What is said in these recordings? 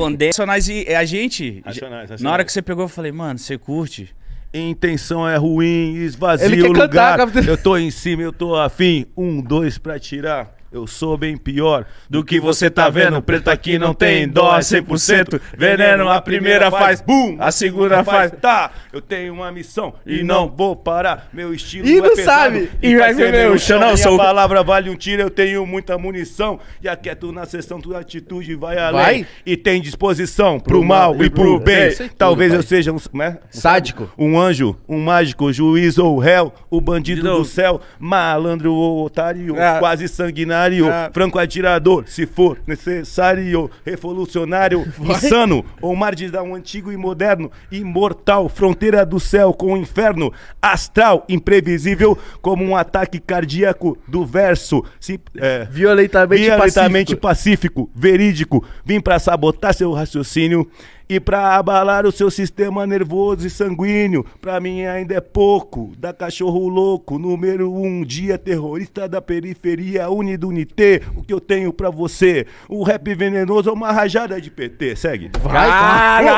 esconder. Racionais e é a gente. Racionais, racionais. Na hora que você pegou, eu falei, mano, você curte? Intenção é ruim, esvazia o lugar. cantar, eu tô em cima, eu tô afim. Um, dois pra tirar. Eu sou bem pior do que você tá, tá vendo. Preto aqui não tem dó, 100%. É Veneno, a primeira faz bum, a segunda faz tá. tá. Eu tenho uma missão e não vou parar. Meu estilo e é não pesado, sabe. E tá vai ser meu chão. Minha sou... palavra vale um tiro, eu tenho muita munição. E aquieto na sessão, tua atitude vai além. Vai? E tem disposição pro, pro mal e pro, pro bem. Talvez tudo, eu seja um, né? sádico, um anjo, um mágico, juiz ou réu, o bandido do céu, malandro ou otário, ah. quase sanguinário ah. franco atirador, se for necessário, revolucionário, Vai. insano, ou um antigo e moderno, imortal, fronteira do céu com o inferno, astral, imprevisível, como um ataque cardíaco do verso, se, é, violentamente, violentamente pacífico. pacífico, verídico, vim para sabotar seu raciocínio, e pra abalar o seu sistema nervoso e sanguíneo, pra mim ainda é pouco. Da cachorro louco, número um, dia terrorista da periferia Unidunité, o que eu tenho pra você? O rap venenoso é uma rajada de PT, segue. Vai, Caralho,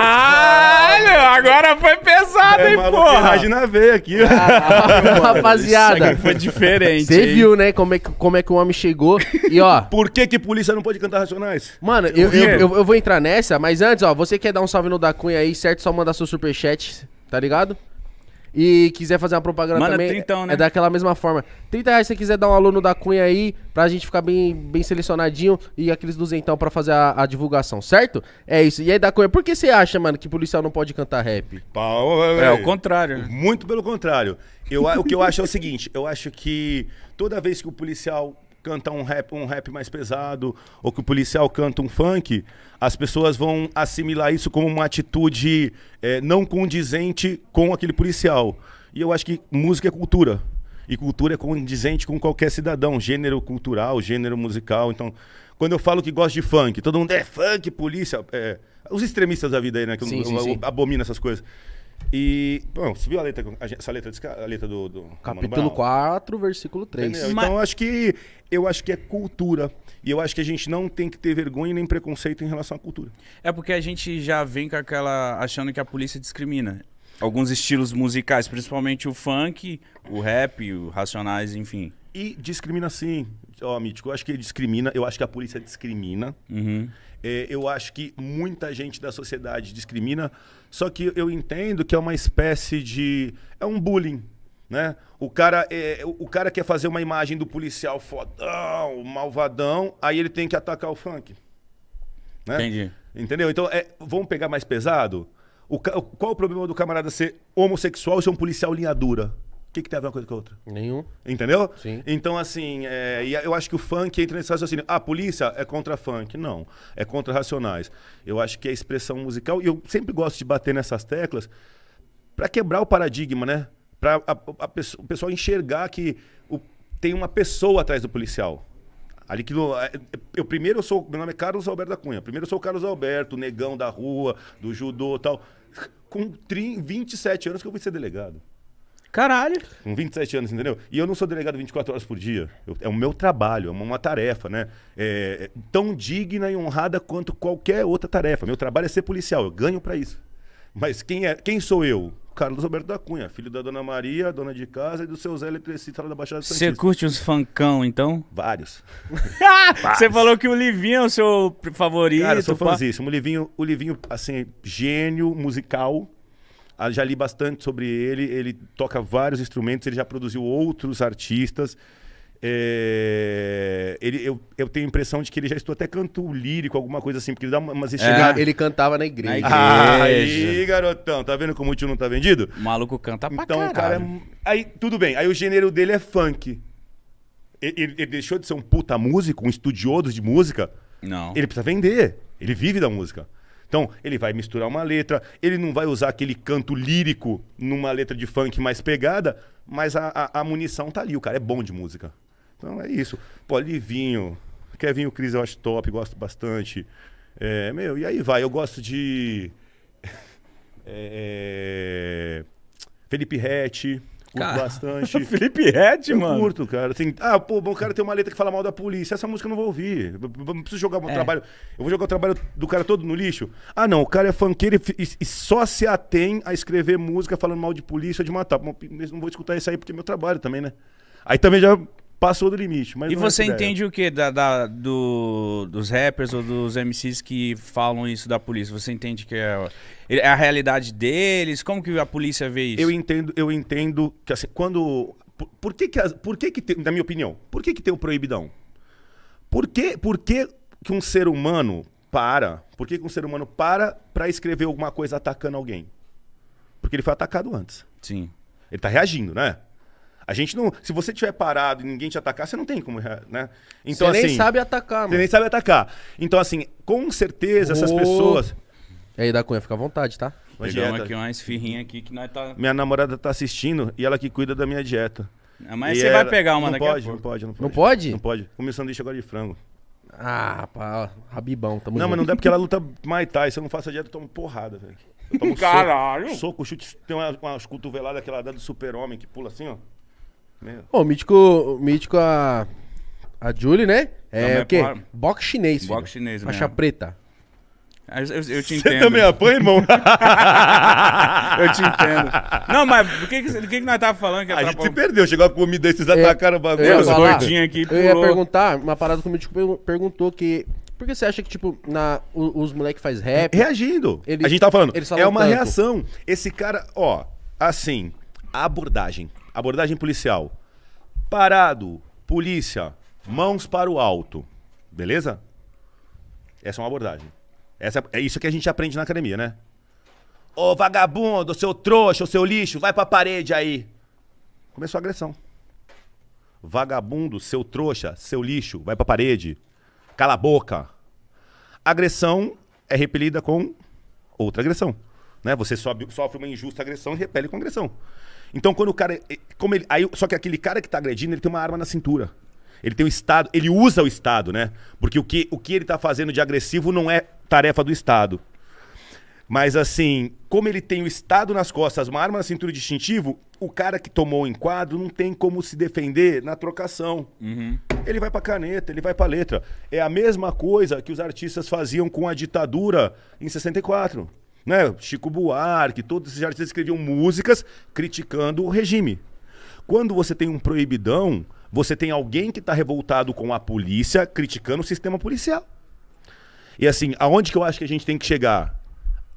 agora foi pesado, é, hein, porra. Imagina ver aqui. Caralho, rapaziada. foi diferente. Você viu, né, como é, que, como é que o homem chegou e ó... Por que que polícia não pode cantar Racionais? Mano, eu, eu, eu, eu vou entrar nessa, mas antes, ó, você quer dar dar um salve no da Cunha aí, certo? Só mandar seu superchat, tá ligado? E quiser fazer uma propaganda Manda também, né? é daquela mesma forma. 30 reais se você quiser dar um aluno da Cunha aí, pra gente ficar bem, bem selecionadinho e aqueles duzentão pra fazer a, a divulgação, certo? É isso. E aí, da Cunha, por que você acha, mano, que policial não pode cantar rap? Pau, é, é, é. o contrário. Muito pelo contrário. Eu, o que eu acho é o seguinte, eu acho que toda vez que o policial canta um rap, um rap mais pesado, ou que o policial canta um funk, as pessoas vão assimilar isso como uma atitude é, não condizente com aquele policial. E eu acho que música é cultura. E cultura é condizente com qualquer cidadão, gênero cultural, gênero musical. Então, quando eu falo que gosto de funk, todo mundo é funk, polícia. É, os extremistas da vida aí, né? Que sim, eu, sim, eu, sim. essas coisas. E, bom, você viu a letra, essa letra, a letra do, do Capítulo Mano 4, versículo 3. Mas... Então, acho que, eu acho que é cultura. E eu acho que a gente não tem que ter vergonha nem preconceito em relação à cultura. É porque a gente já vem com aquela... achando que a polícia discrimina. Alguns estilos musicais, principalmente o funk, o rap, o racionais, enfim. E discrimina sim. Ó, oh, Mítico, eu acho que discrimina, eu acho que a polícia discrimina. Uhum. É, eu acho que muita gente da sociedade discrimina. Só que eu entendo que é uma espécie de. É um bullying. Né? O, cara, é, é o cara quer fazer uma imagem do policial fodão, malvadão, aí ele tem que atacar o funk. Né? Entendi. Entendeu? Então, é, vamos pegar mais pesado? O, qual o problema do camarada ser homossexual e ser um policial linha dura? que, que tem a ver uma coisa com a outra? Nenhum. Entendeu? Sim. Então, assim, é, e eu acho que o funk entra nesse raciocínio. Ah, a polícia é contra funk. Não, é contra racionais. Eu acho que é expressão musical, e eu sempre gosto de bater nessas teclas para quebrar o paradigma, né? Para o pessoal enxergar que o, tem uma pessoa atrás do policial. Ali que é, é, eu primeiro eu sou, meu nome é Carlos Alberto da Cunha. Primeiro eu sou o Carlos Alberto, negão da rua, do judô, tal. Com 30, 27 anos que eu fui ser delegado. Caralho. Com 27 anos, entendeu? E eu não sou delegado 24 horas por dia. Eu, é o meu trabalho, é uma, uma tarefa, né? É, é tão digna e honrada quanto qualquer outra tarefa. Meu trabalho é ser policial, eu ganho para isso. Mas quem, é, quem sou eu? Carlos Alberto da Cunha, filho da Dona Maria, dona de casa, e do seu Zé Eletricista lá da Baixada Santista. Você curte uns fancão, então? Vários. Você falou que o Livinho é o seu favorito. Cara, eu sou fãzíssimo. O Livinho, o Livinho, assim, gênio musical. Ah, já li bastante sobre ele, ele toca vários instrumentos, ele já produziu outros artistas. É, ele, eu, eu tenho a impressão de que ele já estou até canto lírico, alguma coisa assim, porque ele dá umas É, ele cantava na igreja. na igreja. Ah, aí, garotão, tá vendo como o tio não tá vendido? O maluco canta pra Então, caralho. cara. É- aí, tudo bem. Aí o gênero dele é funk. Ele, ele, ele deixou de ser um puta músico, um estudioso de música. Não. Ele precisa vender. Ele vive da música. Então, ele vai misturar uma letra, ele não vai usar aquele canto lírico numa letra de funk mais pegada, mas a, a, a munição tá ali, o cara é bom de música. Então é isso. Pô, Livinho, Kevin o Cris eu acho top, gosto bastante. É, meu, e aí vai, eu gosto de. É, é, Felipe Rett, cara, bastante. Felipe Red, mano. Curto, cara. Assim, ah, pô, bom cara tem uma letra que fala mal da polícia. Essa música eu não vou ouvir. Eu não preciso jogar o meu é. trabalho. Eu vou jogar o trabalho do cara todo no lixo. Ah, não. O cara é funkeiro e, e só se atém a escrever música falando mal de polícia ou de matar. Não vou escutar isso aí porque é meu trabalho também, né? Aí também já passou do limite. Mas e é você entende o que da, da, do, dos rappers ou dos MCs que falam isso da polícia? Você entende que é, é a realidade deles? Como que a polícia vê isso? Eu entendo, eu entendo que assim, quando. Por, por que, que, por que, que tem, na minha opinião, por que, que tem o um proibidão? Por que, por que, que um ser humano para? Por que, que um ser humano para para escrever alguma coisa atacando alguém? Porque ele foi atacado antes. Sim. Ele tá reagindo, né? A gente não. Se você tiver parado e ninguém te atacar, você não tem como. Né? Então, você assim, nem sabe atacar, mano. Você nem sabe atacar. Então, assim, com certeza, essas pessoas. E aí, da Cunha, fica à vontade, tá? Uma Pegamos dieta. aqui uma esfirrinha aqui que nós tá. Minha namorada tá assistindo e ela que cuida da minha dieta. Ah, mas E você ela- vai pegar uma não daqui pode, a não pode, não pode. Não pode? Não pode. Comi sanduíche agora de frango. Ah, pá, rabibão, tamo não, mas não dá porque ela luta mais tarde Se eu não faço a dieta, eu tomo porrada, velho. Eu soco. Caralho! Soco, chute, tem uma, umas cotoveladas que ela dá do super-homem que pula assim, ó. Meu. Bom, mítico, mítico a. A Julie, né? É, é o quê? por... Box chinês. Filho. Box chinês, Faixa mesmo. preta. Ah, eu, eu, eu, te entendo. Você também apanha, irmão? eu te entendo. Não, mas do que, do que, que nós tava falando? Que a gente se perdeu. Chegou a comida e vocês atacaram é, o bagulho. Eu, os gordinhos aqui pulou. Eu ia perguntar, uma parada que o Mítico perguntou que... Por que você acha que, tipo, na, os moleques faz rap? Reagindo. Eles, a gente tava falando. É uma tanto. reação. Esse cara, ó, assim, a abordagem abordagem policial. Parado, polícia, mãos para o alto. Beleza? Essa é uma abordagem. Essa, é, é isso que a gente aprende na academia, né? Ô vagabundo, seu trouxa, seu lixo, vai pra parede aí. Começou a agressão. Vagabundo, seu trouxa, seu lixo, vai pra parede. Cala a boca. Agressão é repelida com outra agressão. Né? Você sobe, sofre uma injusta agressão e repele com agressão. Então, quando o cara. Eh, como ele, aí, só que aquele cara que tá agredindo, ele tem uma arma na cintura. Ele tem o Estado, ele usa o Estado, né? Porque o que, o que ele tá fazendo de agressivo não é tarefa do Estado. Mas assim, como ele tem o Estado nas costas, uma arma na cintura distintivo, o cara que tomou o enquadro não tem como se defender na trocação. Uhum. Ele vai pra caneta, ele vai pra letra. É a mesma coisa que os artistas faziam com a ditadura em 64 né? Chico Buarque, todos esses artistas escreviam músicas criticando o regime. Quando você tem um proibidão, você tem alguém que está revoltado com a polícia criticando o sistema policial. E assim, aonde que eu acho que a gente tem que chegar?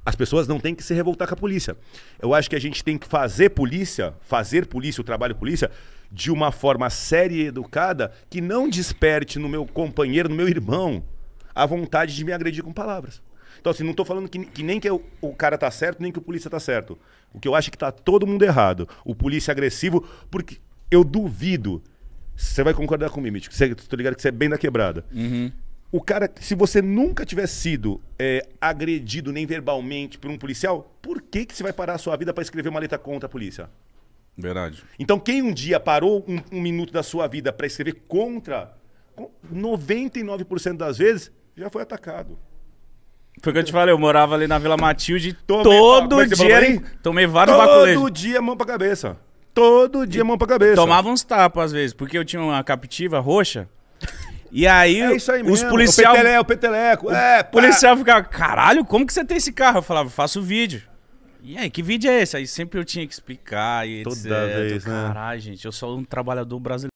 As pessoas não têm que se revoltar com a polícia. Eu acho que a gente tem que fazer polícia, fazer polícia, o trabalho polícia, de uma forma séria e educada que não desperte no meu companheiro, no meu irmão, a vontade de me agredir com palavras. Então, assim, não estou falando que, que, nem que o, cara tá certo, nem que o polícia tá certo. O que eu acho é que tá todo mundo errado. O polícia agressivo, porque eu duvido. Você vai concordar comigo, Mítico. Você, tô ligado que você é bem da quebrada. Uhum. O cara, se você nunca tiver sido é, agredido nem verbalmente por um policial, por que, que você vai parar a sua vida para escrever uma letra contra a polícia? Verdade. Então, quem um dia parou um, um minuto da sua vida para escrever contra, 99% das vezes já foi atacado. Foi o que eu te falei, eu morava ali na Vila Matilde todo é dia falou, tomei vários todo baculejos. Todo dia mão pra cabeça. Todo dia mão pra cabeça. Tomava uns tapas às vezes, porque eu tinha uma captiva roxa. E aí, é aí os policiais. O peteleco, o peteleco. O é, policial ficava, caralho, como que você tem esse carro? Eu falava, faço vídeo. E aí, que vídeo é esse? Aí sempre eu tinha que explicar e Toda etc. Vez, né? Caralho, gente, eu sou um trabalhador brasileiro.